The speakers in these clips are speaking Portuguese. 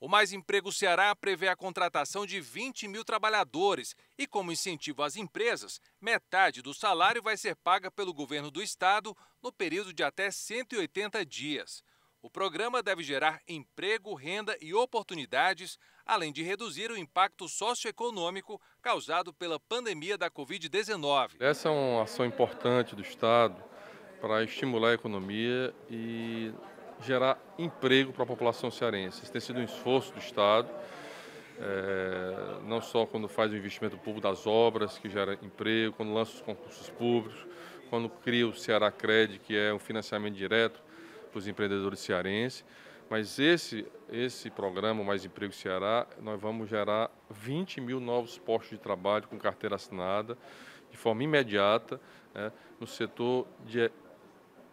O Mais Emprego Ceará prevê a contratação de 20 mil trabalhadores e, como incentivo às empresas, metade do salário vai ser paga pelo governo do estado no período de até 180 dias. O programa deve gerar emprego, renda e oportunidades, além de reduzir o impacto socioeconômico causado pela pandemia da Covid-19. Essa é uma ação importante do Estado para estimular a economia e gerar emprego para a população cearense. Esse tem sido um esforço do Estado, é, não só quando faz o investimento público das obras, que gera emprego, quando lança os concursos públicos, quando cria o Ceará Credit, que é um financiamento direto para os empreendedores cearenses. Mas esse, esse programa, Mais Emprego Ceará, nós vamos gerar 20 mil novos postos de trabalho com carteira assinada, de forma imediata, né, no setor de eh,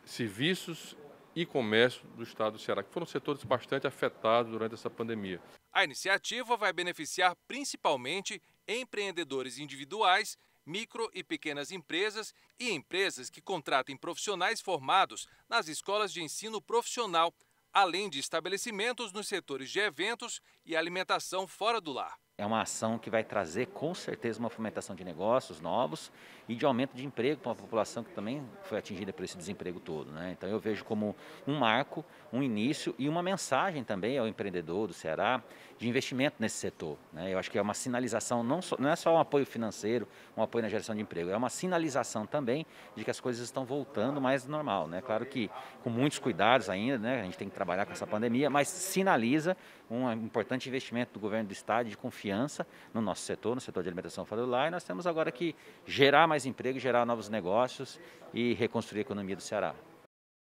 serviços e comércio do estado do Ceará, que foram setores bastante afetados durante essa pandemia. A iniciativa vai beneficiar principalmente empreendedores individuais, micro e pequenas empresas e empresas que contratem profissionais formados nas escolas de ensino profissional, além de estabelecimentos nos setores de eventos e alimentação fora do lar é uma ação que vai trazer com certeza uma fomentação de negócios novos e de aumento de emprego para uma população que também foi atingida por esse desemprego todo. Né? Então eu vejo como um marco, um início e uma mensagem também ao empreendedor do Ceará de investimento nesse setor. Né? Eu acho que é uma sinalização, não, só, não é só um apoio financeiro, um apoio na geração de emprego, é uma sinalização também de que as coisas estão voltando mais normal. Né? Claro que com muitos cuidados ainda, né? a gente tem que trabalhar com essa pandemia, mas sinaliza um importante investimento do governo do estado de confiança no nosso setor, no setor de alimentação familiar, e nós temos agora que gerar mais emprego, gerar novos negócios e reconstruir a economia do Ceará.